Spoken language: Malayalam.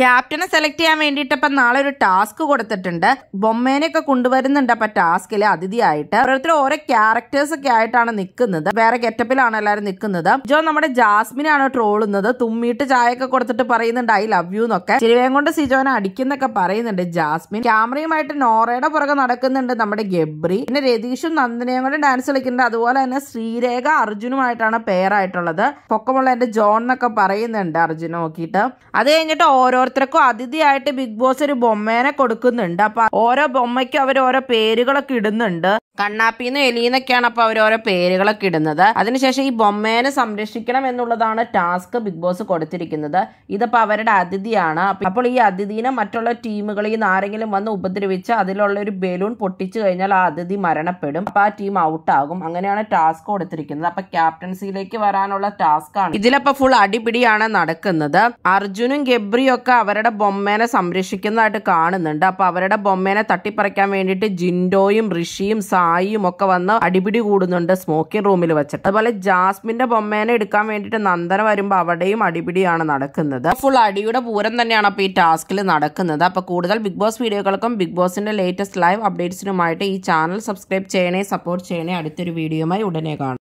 ക്യാപ്റ്റനെ സെലക്ട് ചെയ്യാൻ വേണ്ടിയിട്ട് നാളെ ഒരു ടാസ്ക് കൊടുത്തിട്ടുണ്ട് ബൊമ്മേനെയൊക്കെ കൊണ്ടുവരുന്നുണ്ട് അപ്പം ടാസ്കിലെ അതിഥിയായിട്ട് ഓരോരുത്തർ ഓരോ ക്യാരക്ടേഴ്സ് ആയിട്ടാണ് നിൽക്കുന്നത് വേറെ ഗെറ്റപ്പിലാണ് എല്ലാവരും നിൽക്കുന്നത് ജോ നമ്മുടെ ജാസ്മിനാണ് ട്രോളുന്നത് തുമ്മിയിട്ട് ചായയൊക്കെ കൊടുത്തിട്ട് പറയുന്നുണ്ട് ഐ ലവ് യു എന്നൊക്കെ ചിരിവേം കൊണ്ട് സിജോനെ അടിക്കുന്നൊക്കെ പറയുന്നുണ്ട് ജാസ്മിൻ ക്യാമറയുമായിട്ട് നോറയുടെ പുറകെ നടക്കുന്നുണ്ട് നമ്മുടെ ഗബ്രി പിന്നെ രതീഷും നന്ദനയും കൂടെ ഡാൻസ് കളിക്കുന്നുണ്ട് അതുപോലെ തന്നെ ശ്രീരേഖ അർജുനുമായിട്ടാണ് പേരായിട്ടുള്ളത് പൊക്കമുള്ള എന്റെ ജോൺ എന്നൊക്കെ പറയുന്നുണ്ട് അർജുനെ നോക്കിയിട്ട് അത് കഴിഞ്ഞിട്ട് ഓരോ ഓരോരുത്തർക്കും അതിഥിയായിട്ട് ബിഗ് ബോസ് ഒരു ബൊമ്മേനെ കൊടുക്കുന്നുണ്ട് അപ്പൊ ഓരോ ബൊമ്മയ്ക്കും അവർ ഓരോ പേരുകളൊക്കെ ഇടുന്നുണ്ട് കണ്ണാപ്പിന്നും എലീന്നൊക്കെയാണ് അപ്പൊ അവർ ഓരോ പേരുകളൊക്കെ ഇടുന്നത് അതിനുശേഷം ഈ ബൊമ്മേനെ സംരക്ഷിക്കണം എന്നുള്ളതാണ് ടാസ്ക് ബിഗ് ബോസ് കൊടുത്തിരിക്കുന്നത് ഇതിപ്പോ അവരുടെ അതിഥിയാണ് അപ്പോൾ ഈ അതിഥീനെ മറ്റുള്ള ടീമുകളിൽ നിന്ന് ആരെങ്കിലും വന്ന് ഉപദ്രവിച്ച് അതിലുള്ള ഒരു ബലൂൺ പൊട്ടിച്ചു കഴിഞ്ഞാൽ ആ അതിഥി മരണപ്പെടും അപ്പൊ ആ ടീം ഔട്ടാകും അങ്ങനെയാണ് ടാസ്ക് കൊടുത്തിരിക്കുന്നത് അപ്പൊ ക്യാപ്റ്റൻസിയിലേക്ക് വരാനുള്ള ടാസ്ക് ആണ് ഇതിലപ്പോ ഫുൾ അടിപിടിയാണ് നടക്കുന്നത് അർജുനും ഗബ്രിയും ഒക്കെ അവരുടെ ബൊമ്മേനെ സംരക്ഷിക്കുന്നതായിട്ട് കാണുന്നുണ്ട് അപ്പോൾ അവരുടെ ബൊമ്മേനെ തട്ടിപ്പറിക്കാൻ വേണ്ടിയിട്ട് ജിൻഡോയും ഋഷിയും സായിയും ഒക്കെ വന്ന് അടിപിടി കൂടുന്നുണ്ട് സ്മോക്കിംഗ് റൂമിൽ വെച്ചിട്ട് അതുപോലെ ജാസ്മിന്റെ ബൊമ്മേനെ എടുക്കാൻ വേണ്ടിയിട്ട് നന്ദന വരുമ്പോൾ അവിടെയും അടിപിടിയാണ് നടക്കുന്നത് ഫുൾ അടിയുടെ പൂരം തന്നെയാണ് അപ്പോൾ ഈ ടാസ്കിൽ നടക്കുന്നത് അപ്പോൾ കൂടുതൽ ബിഗ് ബോസ് വീഡിയോകൾക്കും ബിഗ് ബോസിന്റെ ലേറ്റസ്റ്റ് ലൈവ് അപ്ഡേറ്റ്സിനുമായിട്ട് ഈ ചാനൽ സബ്സ്ക്രൈബ് ചെയ്യണേ സപ്പോർട്ട് ചെയ്യണേ അടുത്തൊരു വീഡിയോയുമായി ഉടനെ കാണാം